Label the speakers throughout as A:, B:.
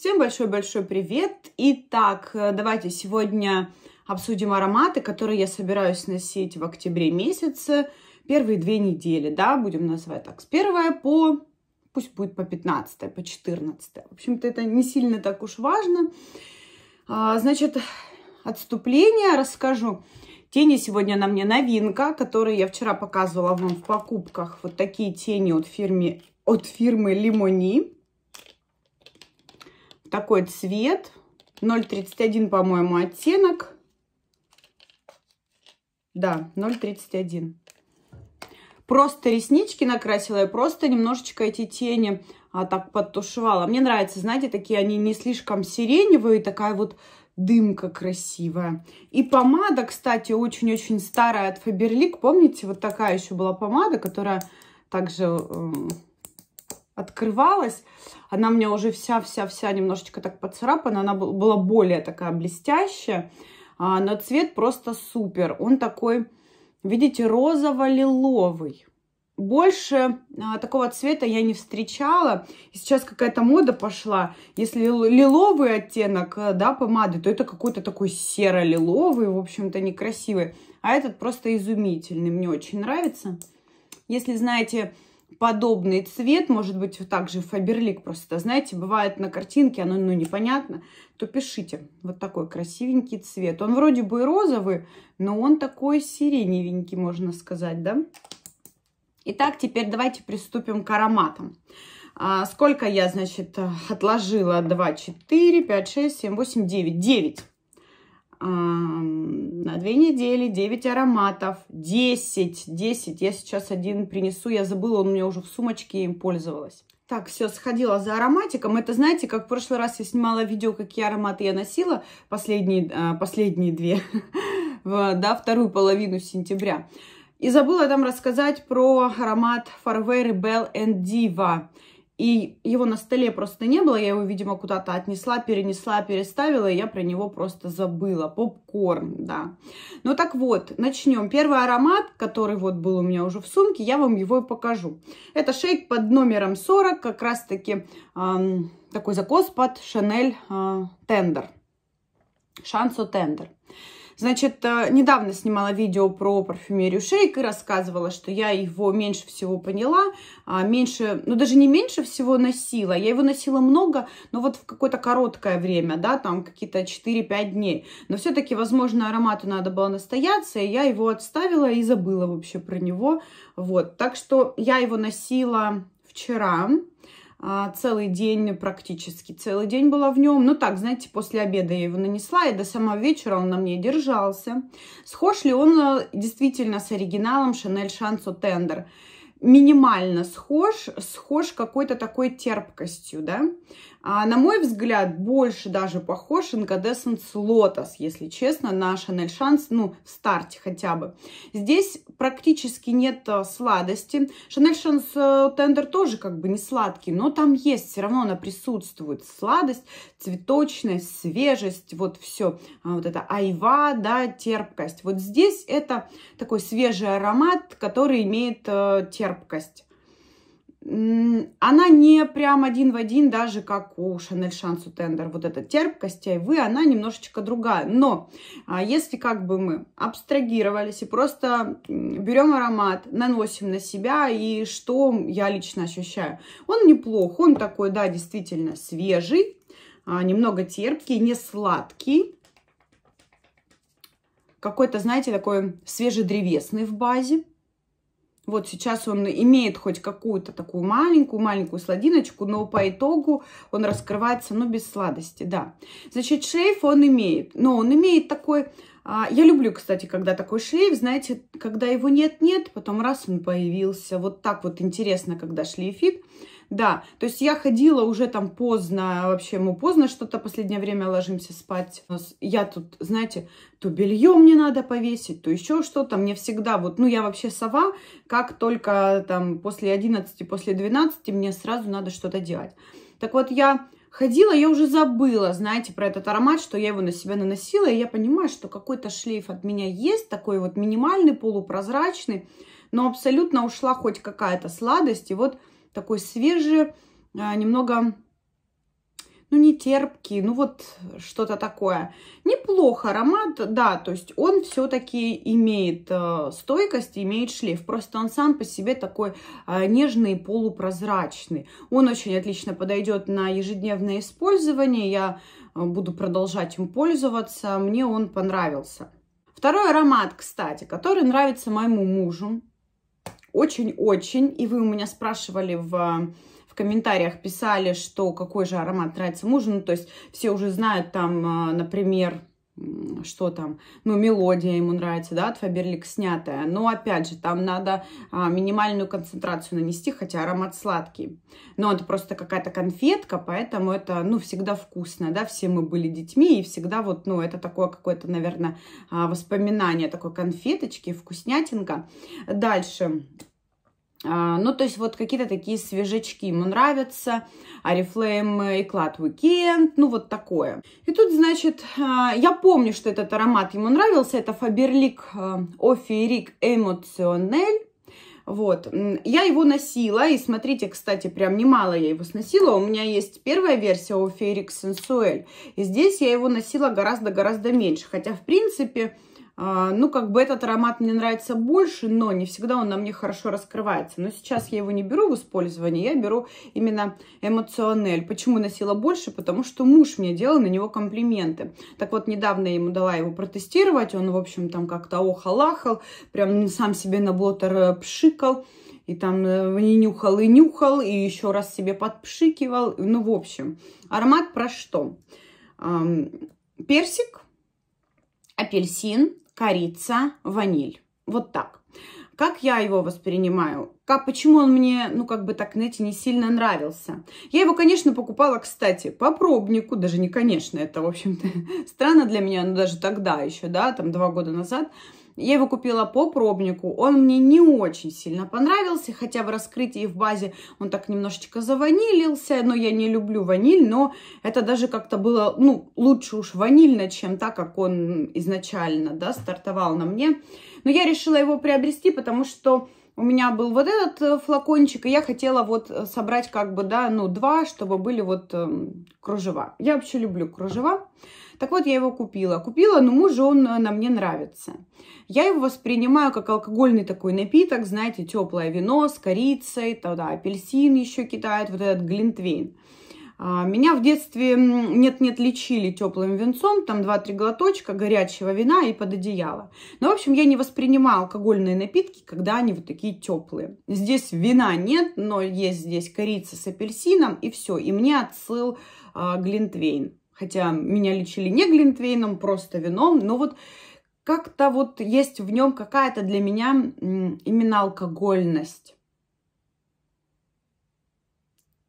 A: Всем большой-большой привет! Итак, э, давайте сегодня обсудим ароматы, которые я собираюсь носить в октябре месяце. Первые две недели, да, будем называть так, с 1 по, пусть будет по 15, по 14. В общем-то, это не сильно так уж важно. А, значит, отступление расскажу. Тени сегодня на мне новинка, которые я вчера показывала вам в покупках. Вот такие тени от фирмы, от фирмы Лимони такой цвет. 0,31, по-моему, оттенок. Да, 0,31. Просто реснички накрасила и просто немножечко эти тени а, так подтушевала. Мне нравятся, знаете, такие они не слишком сиреневые, такая вот дымка красивая. И помада, кстати, очень-очень старая от Faberlic. Помните, вот такая еще была помада, которая также эм, открывалась. Она у меня уже вся-вся-вся немножечко так поцарапана. Она была более такая блестящая. А, но цвет просто супер. Он такой, видите, розово-лиловый. Больше а, такого цвета я не встречала. И сейчас какая-то мода пошла. Если лиловый оттенок э, да, помады, то это какой-то такой серо-лиловый, в общем-то, некрасивый. А этот просто изумительный. Мне очень нравится. Если знаете подобный цвет, может быть, также Фаберлик просто, знаете, бывает на картинке, оно ну, непонятно, то пишите. Вот такой красивенький цвет. Он вроде бы и розовый, но он такой сиреневенький, можно сказать, да? Итак, теперь давайте приступим к ароматам. А, сколько я, значит, отложила? 2, 4, 5, 6, 7, 8, 9. 9 на две недели 9 ароматов, 10, 10. Я сейчас один принесу, я забыла, он у меня уже в сумочке, им пользовалась. Так, все, сходила за ароматиком. Это, знаете, как в прошлый раз я снимала видео, какие ароматы я носила, последние, а, последние две, да, вторую половину сентября. И забыла там рассказать про аромат Farway Rebel and Diva. И его на столе просто не было, я его, видимо, куда-то отнесла, перенесла, переставила, и я про него просто забыла. Попкорн, да. Ну так вот, начнем. Первый аромат, который вот был у меня уже в сумке, я вам его и покажу. Это шейк под номером 40, как раз-таки эм, такой закос под Шанель Тендер. Шансо Тендер. Значит, э, недавно снимала видео про парфюмерию Шейк и рассказывала, что я его меньше всего поняла, а, меньше, ну даже не меньше всего носила. Я его носила много, но вот в какое-то короткое время, да, там какие-то 4-5 дней. Но все-таки, возможно, аромату надо было настояться, и я его отставила и забыла вообще про него. Вот, так что я его носила вчера. А, целый день практически. Целый день была в нем. Ну так, знаете, после обеда я его нанесла, и до самого вечера он на мне держался. Схож ли он э, действительно с оригиналом Chanel Chanso Tender? Минимально схож, схож какой-то такой терпкостью, да. А, на мой взгляд, больше даже похож Инкадесенс Лотос, если честно, на Шанель Шанс, ну, в старте хотя бы. Здесь практически нет э, сладости. Шанель Шанс Тендер тоже как бы не сладкий, но там есть, все равно она присутствует. Сладость, цветочность, свежесть, вот все. А, вот это айва, да, терпкость. Вот здесь это такой свежий аромат, который имеет э, терпкость она не прям один в один, даже как у Шанель Шансу Тендер. Вот эта терпкость и вы, она немножечко другая. Но а, если как бы мы абстрагировались и просто берем аромат, наносим на себя, и что я лично ощущаю? Он неплох, он такой, да, действительно свежий, а, немного терпкий, не сладкий. Какой-то, знаете, такой свежедревесный в базе. Вот сейчас он имеет хоть какую-то такую маленькую-маленькую сладиночку, но по итогу он раскрывается, ну, без сладости, да. Значит, шлейф он имеет, но он имеет такой... А, я люблю, кстати, когда такой шлейф, знаете, когда его нет-нет, потом раз он появился. Вот так вот интересно, когда шлейфит. Да, то есть я ходила уже там поздно, вообще ему поздно что-то последнее время ложимся спать. Я тут, знаете, то белье мне надо повесить, то еще что-то. Мне всегда вот, ну я вообще сова, как только там после 11, после 12 мне сразу надо что-то делать. Так вот я ходила, я уже забыла, знаете, про этот аромат, что я его на себя наносила, и я понимаю, что какой-то шлейф от меня есть, такой вот минимальный, полупрозрачный, но абсолютно ушла хоть какая-то сладость, и вот такой свежий, а, немного, ну, не терпкий, ну, вот что-то такое. Неплохо аромат, да, то есть он все-таки имеет э, стойкость, имеет шлейф. Просто он сам по себе такой а, нежный, полупрозрачный. Он очень отлично подойдет на ежедневное использование. Я э, буду продолжать им пользоваться. Мне он понравился. Второй аромат, кстати, который нравится моему мужу очень-очень, и вы у меня спрашивали в в комментариях писали, что какой же аромат нравится мужу. Ну, то есть все уже знают там, а, например, что там, ну, мелодия ему нравится, да, от Фаберлик снятая. Но, опять же, там надо а, минимальную концентрацию нанести, хотя аромат сладкий. Но это просто какая-то конфетка, поэтому это, ну, всегда вкусно, да, все мы были детьми, и всегда вот, ну, это такое какое-то, наверное, а, воспоминание такой конфеточки, вкуснятинка. Дальше. А, ну, то есть вот какие-то такие свежачки ему нравятся. арифлейм, и Клад уикенд, ну вот такое. И тут, значит, а, я помню, что этот аромат ему нравился. Это Фаберлик Офирик Эмоционель. Вот, я его носила, и смотрите, кстати, прям немало я его сносила. У меня есть первая версия у Ферик Сенсуэль, и здесь я его носила гораздо-гораздо меньше. Хотя, в принципе, а, ну, как бы этот аромат мне нравится больше, но не всегда он на мне хорошо раскрывается. Но сейчас я его не беру в использование, я беру именно эмоционель. Почему носила больше? Потому что муж мне делал на него комплименты. Так вот, недавно я ему дала его протестировать, он, в общем, там как-то охалахал, прям сам себе на блотер э, пшикал, и там и э, нюхал, и нюхал, и еще раз себе подпшикивал. Ну, в общем, аромат про что? Персик, апельсин, корица, ваниль. Вот так. Как я его воспринимаю? Как, почему он мне, ну, как бы так, знаете, не сильно нравился? Я его, конечно, покупала, кстати, по пробнику. Даже не конечно, это, в общем-то, странно для меня, но даже тогда еще, да, там, два года назад – я его купила по пробнику. Он мне не очень сильно понравился, хотя в раскрытии в базе он так немножечко заванилился, но ну, я не люблю ваниль, но это даже как-то было, ну, лучше уж ванильно, чем так, как он изначально, да, стартовал на мне. Но я решила его приобрести, потому что у меня был вот этот э, флакончик, и я хотела вот э, собрать как бы, да, ну, два, чтобы были вот э, кружева. Я вообще люблю кружева. Так вот, я его купила. Купила, но ну, мужу он э, на мне нравится. Я его воспринимаю как алкогольный такой напиток, знаете, теплое вино с корицей, тогда апельсин еще кидает, вот этот глинтвейн. А, меня в детстве нет-нет лечили теплым венцом, там 2-3 глоточка горячего вина и под одеяло. Но, в общем, я не воспринимала алкогольные напитки, когда они вот такие теплые. Здесь вина нет, но есть здесь корица с апельсином и все. И мне отсыл а, глинтвейн. Хотя меня лечили не глинтвейном, просто вином, но вот как-то вот есть в нем какая-то для меня именно алкогольность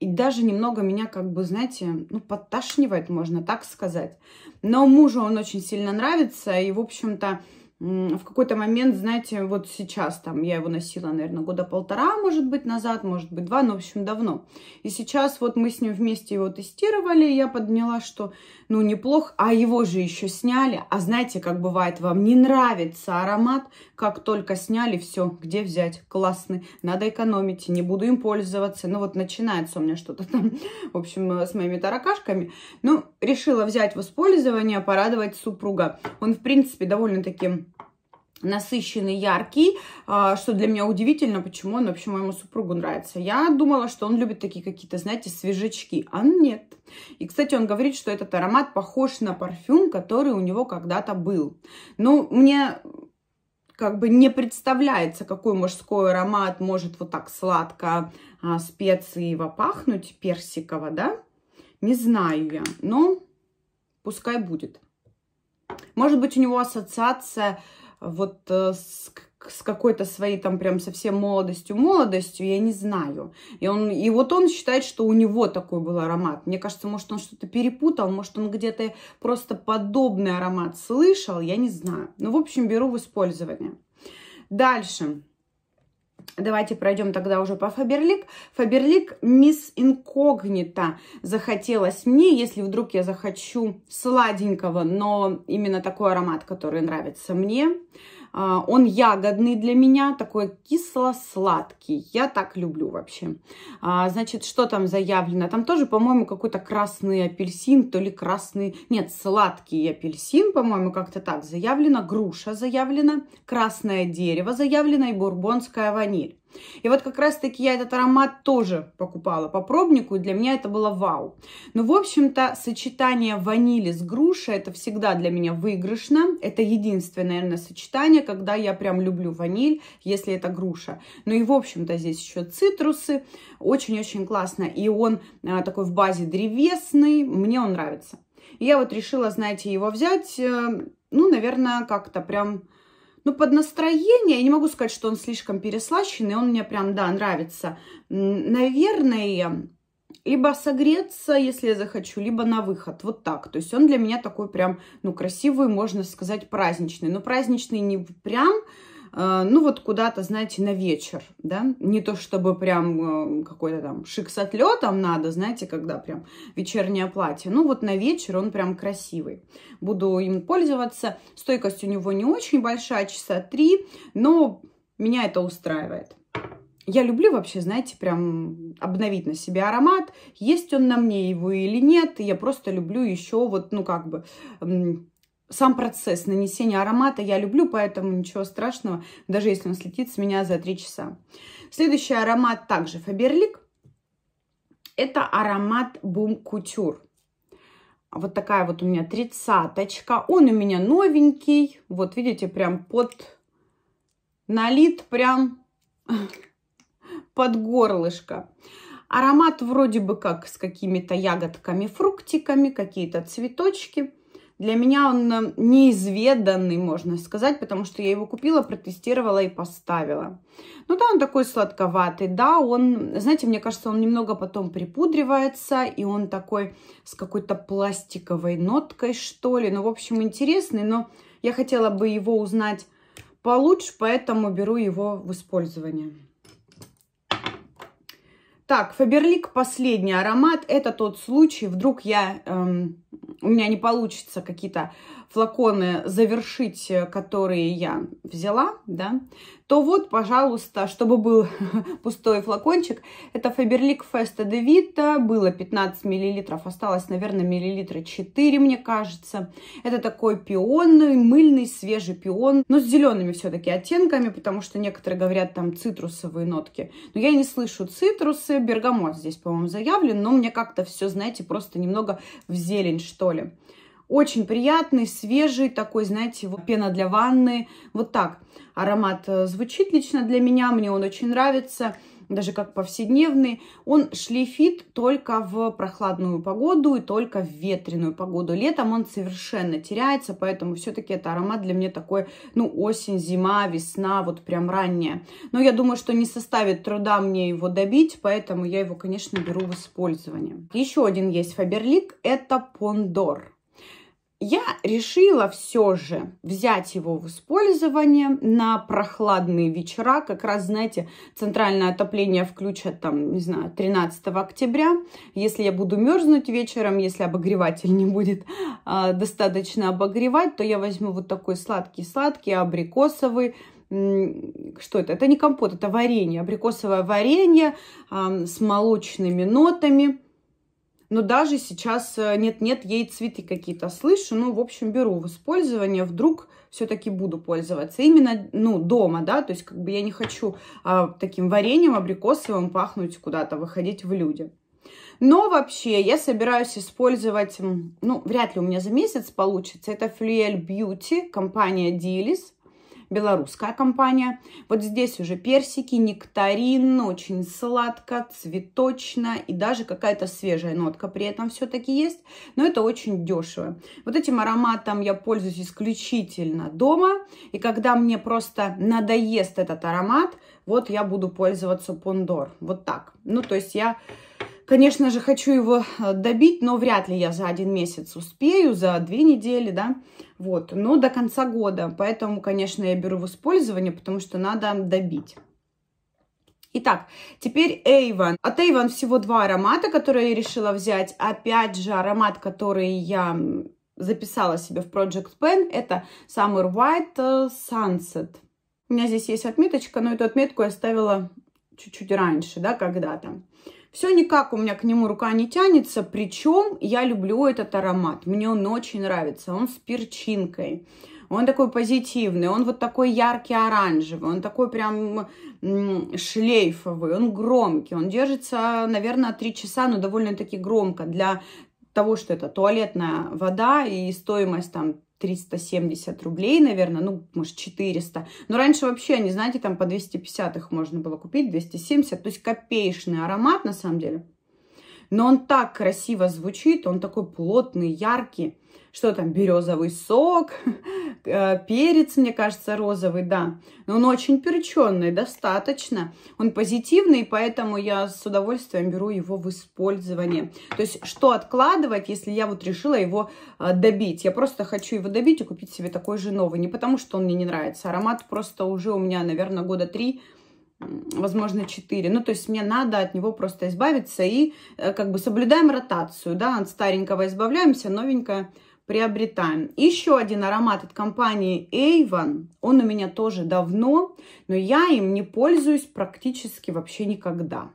A: и даже немного меня, как бы, знаете, ну, подташнивает, можно так сказать. Но мужу он очень сильно нравится, и, в общем-то, в какой-то момент, знаете, вот сейчас там, я его носила, наверное, года полтора, может быть, назад, может быть, два, но, в общем, давно. И сейчас вот мы с ним вместе его тестировали, и я подняла, что, ну, неплохо, а его же еще сняли. А знаете, как бывает, вам не нравится аромат, как только сняли, все, где взять? Классный. Надо экономить, не буду им пользоваться. Ну вот начинается у меня что-то там, в общем, э, с моими таракашками. Ну, решила взять в использование, порадовать супруга. Он, в принципе, довольно-таки насыщенный, яркий, а, что для меня удивительно, почему он вообще моему супругу нравится. Я думала, что он любит такие какие-то, знаете, свежечки. а нет. И, кстати, он говорит, что этот аромат похож на парфюм, который у него когда-то был. Ну, мне как бы не представляется, какой мужской аромат может вот так сладко а, специи пахнуть, персиково, да? Не знаю я, но пускай будет. Может быть, у него ассоциация вот э, с с какой-то своей там прям совсем молодостью, молодостью, я не знаю. И, он, и вот он считает, что у него такой был аромат. Мне кажется, может, он что-то перепутал, может, он где-то просто подобный аромат слышал, я не знаю. Ну, в общем, беру в использование. Дальше. Давайте пройдем тогда уже по Фаберлик. Фаберлик Мисс Инкогнита захотелось мне, если вдруг я захочу сладенького, но именно такой аромат, который нравится мне. А, он ягодный для меня, такой кисло-сладкий. Я так люблю вообще. А, значит, что там заявлено? Там тоже, по-моему, какой-то красный апельсин, то ли красный... Нет, сладкий апельсин, по-моему, как-то так заявлено. Груша заявлена, красное дерево заявлено и бурбонская ваниль. И вот как раз-таки я этот аромат тоже покупала по пробнику, и для меня это было вау. Ну в общем-то, сочетание ванили с грушей, это всегда для меня выигрышно. Это единственное, наверное, сочетание, когда я прям люблю ваниль, если это груша. Ну и, в общем-то, здесь еще цитрусы. Очень-очень классно. И он э, такой в базе древесный. Мне он нравится. И я вот решила, знаете, его взять, э, ну, наверное, как-то прям ну, под настроение, я не могу сказать, что он слишком переслащенный, он мне прям, да, нравится. Наверное, либо согреться, если я захочу, либо на выход. Вот так. То есть он для меня такой прям, ну, красивый, можно сказать, праздничный. Но праздничный не прям а, ну вот куда-то, знаете, на вечер, да, не то чтобы прям э, какой-то там шик с отлетом надо, знаете, когда прям вечернее платье, ну вот на вечер он прям красивый, буду им пользоваться, стойкость у него не очень большая, часа три, но меня это устраивает. Я люблю вообще, знаете, прям обновить на себе аромат, есть он на мне его или нет, я просто люблю еще вот, ну как бы сам процесс нанесения аромата я люблю, поэтому ничего страшного, даже если он слетит с меня за 3 часа. Следующий аромат также Фаберлик. Это аромат Бум Кутюр. Вот такая вот у меня тридцаточка. Он у меня новенький. Вот видите, прям под налит, прям под горлышко. Аромат вроде бы как с какими-то ягодками, фруктиками, какие-то цветочки – для меня он э, неизведанный, можно сказать, потому что я его купила, протестировала и поставила. Ну да, он такой сладковатый, да, он, знаете, мне кажется, он немного потом припудривается, и он такой с какой-то пластиковой ноткой, что ли. Ну, в общем, интересный, но я хотела бы его узнать получше, поэтому беру его в использование. Так, Фаберлик последний аромат. Это тот случай, вдруг я эм, у меня не получится какие-то флаконы завершить, э, которые я взяла, да, то вот, пожалуйста, чтобы был пустой флакончик, это Faberlic Феста De Vita было 15 миллилитров, осталось, наверное, миллилитра 4, мне кажется. Это такой пионный, мыльный, свежий пион, но с зелеными все-таки оттенками, потому что некоторые говорят там цитрусовые нотки. Но я не слышу цитрусы, бергамот здесь, по-моему, заявлен, но мне как-то все, знаете, просто немного в зелень что ли. Очень приятный, свежий такой, знаете, вот пена для ванны. Вот так аромат э, звучит лично для меня, мне он очень нравится даже как повседневный, он шлифит только в прохладную погоду и только в ветреную погоду. Летом он совершенно теряется, поэтому все-таки это аромат для меня такой, ну, осень, зима, весна, вот прям ранняя. Но я думаю, что не составит труда мне его добить, поэтому я его, конечно, беру в использование. Еще один есть Фаберлик, это Пондор. Я решила все же взять его в использование на прохладные вечера. Как раз, знаете, центральное отопление включат там, не знаю, 13 октября. Если я буду мерзнуть вечером, если обогреватель не будет э, достаточно обогревать, то я возьму вот такой сладкий-сладкий абрикосовый что это? Это не компот, это варенье, абрикосовое варенье э, с молочными нотами но даже сейчас э, нет-нет, ей цветы какие-то слышу. Ну, в общем, беру в использование. Вдруг все-таки буду пользоваться. Именно, ну, дома, да, то есть как бы я не хочу а, таким вареньем абрикосовым пахнуть куда-то, выходить в люди. Но вообще я собираюсь использовать, ну, вряд ли у меня за месяц получится, это Fluel Beauty, компания Dilis белорусская компания. Вот здесь уже персики, нектарин, очень сладко, цветочно и даже какая-то свежая нотка при этом все-таки есть. Но это очень дешево. Вот этим ароматом я пользуюсь исключительно дома. И когда мне просто надоест этот аромат, вот я буду пользоваться Пондор. Вот так. Ну, то есть я Конечно же, хочу его э, добить, но вряд ли я за один месяц успею, за две недели, да, вот, но до конца года. Поэтому, конечно, я беру в использование, потому что надо добить. Итак, теперь Avon. От Avon всего два аромата, которые я решила взять. Опять же, аромат, который я записала себе в Project Pen, это Summer White э, Sunset. У меня здесь есть отметочка, но эту отметку я ставила чуть-чуть раньше, да, когда-то. Все никак у меня к нему рука не тянется, причем я люблю этот аромат, мне он очень нравится, он с перчинкой. Он такой позитивный, он вот такой яркий оранжевый, он такой прям шлейфовый, он громкий, он держится, наверное, 3 часа, но довольно-таки громко для того, что это туалетная вода и стоимость там 370 рублей, наверное, ну, может, 400. Но раньше вообще они, знаете, там по 250 их можно было купить, 270. То есть копеечный аромат, на самом деле. Но он так красиво звучит, он такой плотный, яркий. Что там, березовый сок, э, перец, мне кажется, розовый, да. Но он очень перченный, достаточно. Он позитивный, поэтому я с удовольствием беру его в использование. То есть, что откладывать, если я вот решила его э, добить? Я просто хочу его добить и купить себе такой же новый. Не потому, что он мне не нравится. Аромат просто уже у меня, наверное, года три возможно, 4. Ну, то есть мне надо от него просто избавиться и э, как бы соблюдаем ротацию, да, от старенького избавляемся, новенькое приобретаем. Еще один аромат от компании Avon, он у меня тоже давно, но я им не пользуюсь практически вообще никогда.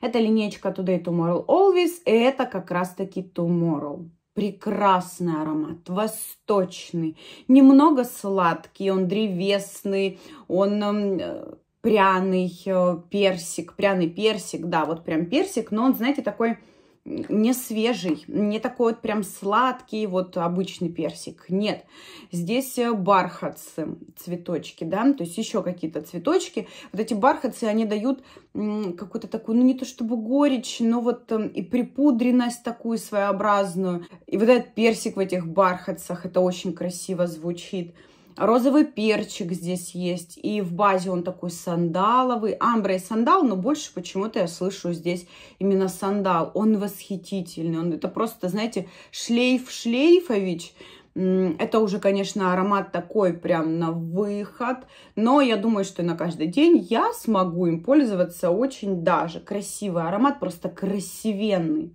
A: Это линейка Today Tomorrow Always, и это как раз-таки Tomorrow. Прекрасный аромат, восточный, немного сладкий, он древесный, он эм, пряный э, персик, пряный персик, да, вот прям персик, но он, знаете, такой не свежий, не такой вот прям сладкий, вот обычный персик. Нет, здесь э, бархатцы, цветочки, да, то есть еще какие-то цветочки. Вот эти бархатцы, они дают какую-то такую, ну не то чтобы горечь, но вот э, и припудренность такую своеобразную. И вот этот персик в этих бархатцах, это очень красиво звучит. Розовый перчик здесь есть. И в базе он такой сандаловый. Амбра и сандал, но больше почему-то я слышу здесь именно сандал. Он восхитительный. Он, это просто, знаете, шлейф шлейфович. Это уже, конечно, аромат такой прям на выход, но я думаю, что на каждый день я смогу им пользоваться очень даже. Красивый аромат, просто красивенный.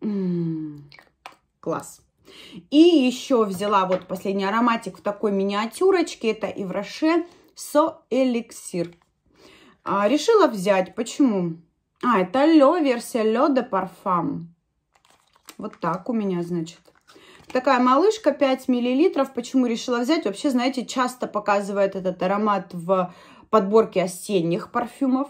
A: М -м -м, класс. И еще взяла вот последний ароматик в такой миниатюрочке. Это Ивраше Со Эликсир. А, решила взять. Почему? А, это Ле, версия Ле де Парфам. Вот так у меня, значит. Такая малышка, 5 миллилитров. Почему решила взять? Вообще, знаете, часто показывает этот аромат в подборке осенних парфюмов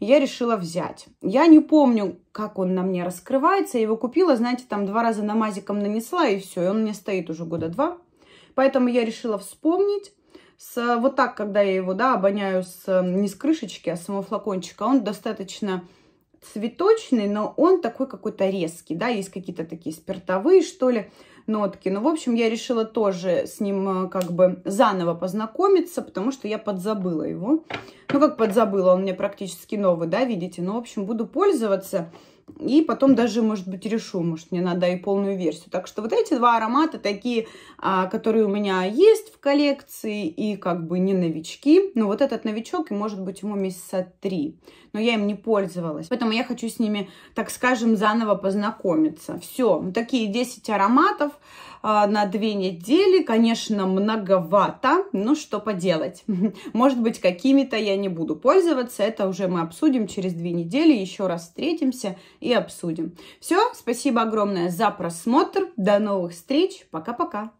A: и я решила взять. Я не помню, как он на мне раскрывается, я его купила, знаете, там два раза намазиком нанесла, и все, и он мне стоит уже года два. Поэтому я решила вспомнить, с, вот так, когда я его, да, обоняю с, эм, не с крышечки, а с самого флакончика, он достаточно цветочный, но он такой какой-то резкий, да, есть какие-то такие спиртовые, что ли нотки. ну в общем, я решила тоже с ним э, как бы заново познакомиться, потому что я подзабыла его. Ну, как подзабыла, он мне практически новый, да, видите? Ну, в общем, буду пользоваться. И потом даже, может быть, решу, может, мне надо и полную версию. Так что вот эти два аромата такие, а, которые у меня есть в коллекции и как бы не новички. Но вот этот новичок, и может быть ему месяца три. Но я им не пользовалась. Поэтому я хочу с ними, так скажем, заново познакомиться. Все, такие 10 ароматов. А, на две недели, конечно, многовато, но что поделать. Может быть, какими-то я не буду пользоваться, это уже мы обсудим через две недели, еще раз встретимся и обсудим. Все, спасибо огромное за просмотр, до новых встреч, пока-пока.